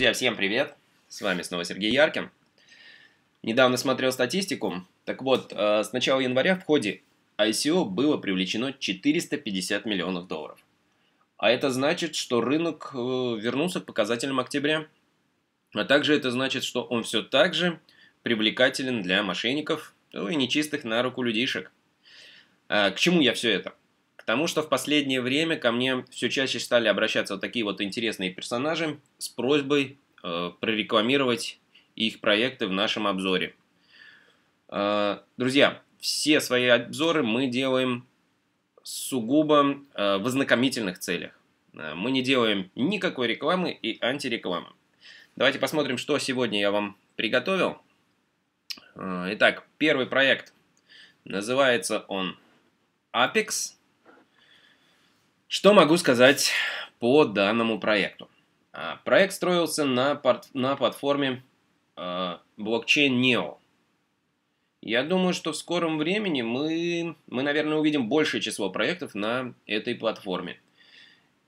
Друзья, всем привет! С вами снова Сергей Яркин. Недавно смотрел статистику. Так вот, э, с начала января в ходе ICO было привлечено 450 миллионов долларов. А это значит, что рынок э, вернулся к показателям октября. А также это значит, что он все так же привлекателен для мошенников ну и нечистых на руку людишек. А, к чему я все это? Потому что в последнее время ко мне все чаще стали обращаться вот такие вот интересные персонажи с просьбой э, прорекламировать их проекты в нашем обзоре. Э, друзья, все свои обзоры мы делаем сугубо э, в ознакомительных целях. Э, мы не делаем никакой рекламы и антирекламы. Давайте посмотрим, что сегодня я вам приготовил. Э, итак, первый проект. Называется он Apex. Что могу сказать по данному проекту? А, проект строился на, на платформе э, блокчейн Neo. Я думаю, что в скором времени мы, мы, наверное, увидим большее число проектов на этой платформе.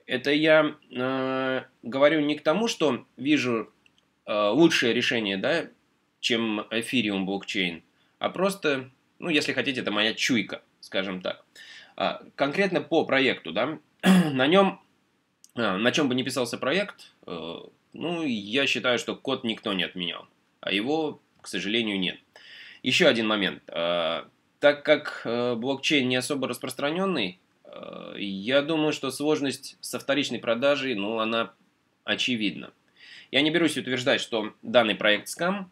Это я э, говорю не к тому, что вижу э, лучшее решение, да, чем Ethereum блокчейн, а просто, ну, если хотите, это моя чуйка, скажем так. Конкретно по проекту, да, на нем, а, на чем бы ни писался проект, э, ну, я считаю, что код никто не отменял, а его, к сожалению, нет. Еще один момент. Э, так как э, блокчейн не особо распространенный, я думаю, что сложность со вторичной продажей, ну, она очевидна. Я не берусь утверждать, что данный проект скам,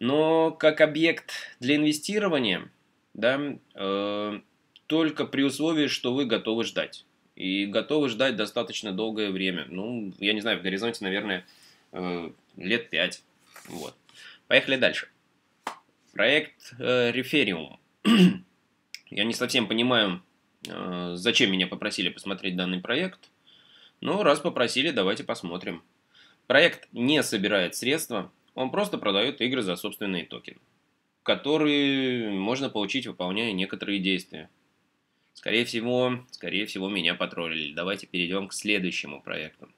но как объект для инвестирования, да, э, только при условии, что вы готовы ждать и готовы ждать достаточно долгое время. Ну, я не знаю, в горизонте, наверное, э, лет пять. Вот. Поехали дальше. Проект Рефериум. Э, я не совсем понимаю, э, зачем меня попросили посмотреть данный проект, но ну, раз попросили, давайте посмотрим. Проект не собирает средства, он просто продает игры за собственные токены, которые можно получить, выполняя некоторые действия. Скорее всего, скорее всего, меня потроллили. Давайте перейдем к следующему проекту.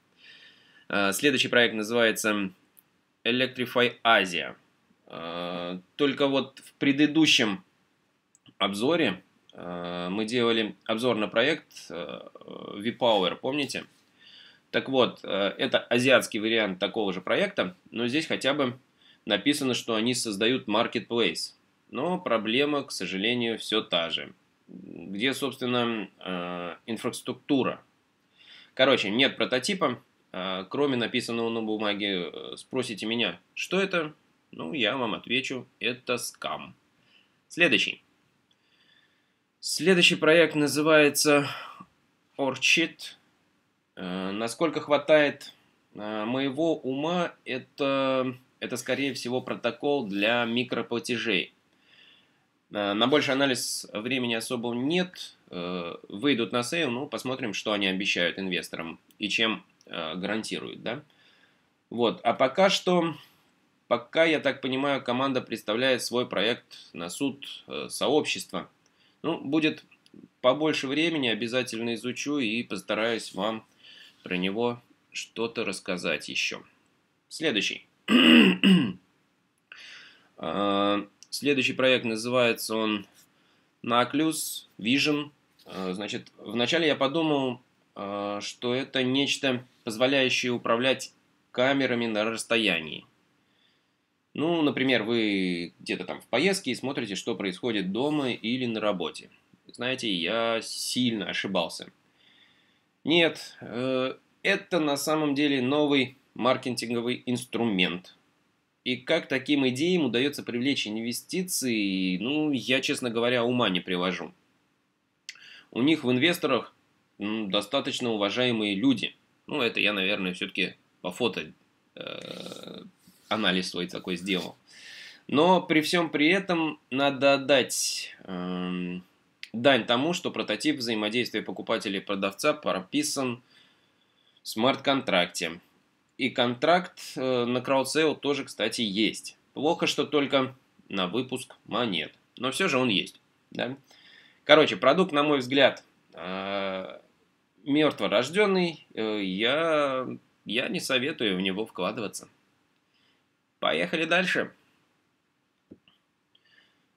А, следующий проект называется Electrify Asia. А, только вот в предыдущем обзоре а, мы делали обзор на проект VPower, помните? Так вот, это азиатский вариант такого же проекта, но здесь хотя бы написано, что они создают marketplace. Но проблема, к сожалению, все та же – где, собственно, э, инфраструктура. Короче, нет прототипа, э, кроме написанного на бумаге. Э, Спросите меня, что это? Ну, я вам отвечу, это скам. Следующий. Следующий проект называется Orchid. Насколько хватает моего ума, это, это скорее всего протокол для микроплатежей. Э, на больше анализ времени особо нет. Э, выйдут на сейл, ну, посмотрим, что они обещают инвесторам и чем э, гарантируют, да. Вот, а пока что, пока, я так понимаю, команда представляет свой проект на суд сообщества. Ну, будет побольше времени, обязательно изучу и постараюсь вам про него что-то рассказать еще. Следующий. Следующий проект называется он Наклюс Vision. Э, значит, вначале я подумал, э, что это нечто, позволяющее управлять камерами на расстоянии. Ну, например, вы где-то там в поездке и смотрите, что происходит дома или на работе. Знаете, я сильно ошибался. Нет, э, это на самом деле новый маркетинговый инструмент, и как таким идеям удается привлечь инвестиции, ну, я, честно говоря, ума не привожу. У них в инвесторах ну, достаточно уважаемые люди. Ну, это я, наверное, все-таки по фото э, анализ свой такой сделал. Но при всем при этом надо дать э, эм, дань тому, что прототип взаимодействия покупателя и продавца прописан в смарт-контракте. И контракт э, на краудсейл тоже, кстати, есть. Плохо, что только на выпуск монет. Но все же он есть. Да? Короче, продукт, на мой взгляд, э, мертворожденный. Э, я, я не советую в него вкладываться. Поехали дальше.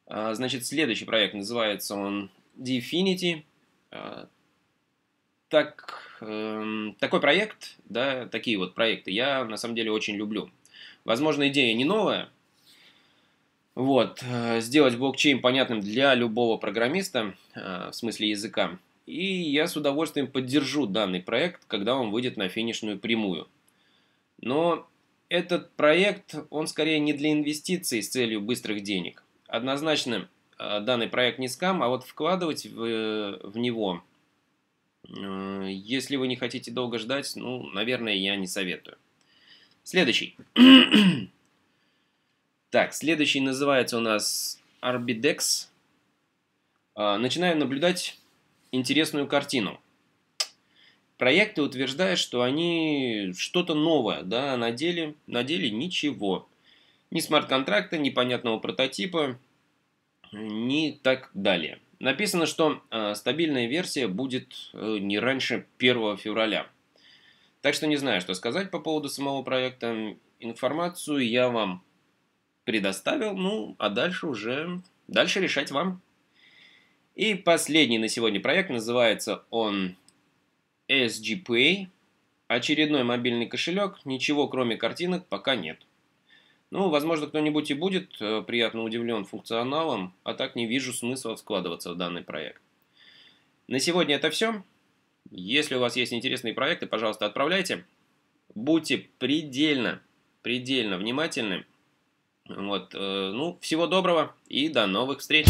А, значит, следующий проект называется он Definity. А, так, э, такой проект, да, такие вот проекты я на самом деле очень люблю. Возможно, идея не новая. Вот, э, сделать блокчейн понятным для любого программиста, э, в смысле языка. И я с удовольствием поддержу данный проект, когда он выйдет на финишную прямую. Но этот проект, он скорее не для инвестиций с целью быстрых денег. Однозначно, э, данный проект не скам, а вот вкладывать в, э, в него Э, если вы не хотите долго ждать, ну, наверное, я не советую. Следующий. так, следующий называется у нас Arbidex. А, начинаю наблюдать интересную картину. Проекты утверждают, что они что-то новое, да, на деле, на деле ничего. Ни смарт-контракта, ни понятного прототипа, ни так далее. Написано, что э, стабильная версия будет э, не раньше 1 февраля. Так что не знаю, что сказать по поводу самого проекта. Информацию я вам предоставил, ну, а дальше уже... Дальше решать вам. И последний на сегодня проект, называется он SGPay. Очередной мобильный кошелек, ничего кроме картинок пока нет. Ну, возможно, кто-нибудь и будет э, приятно удивлен функционалом, а так не вижу смысла вкладываться в данный проект. На сегодня это все. Если у вас есть интересные проекты, пожалуйста, отправляйте. Будьте предельно, предельно внимательны. Вот, э, ну, всего доброго и до новых встреч!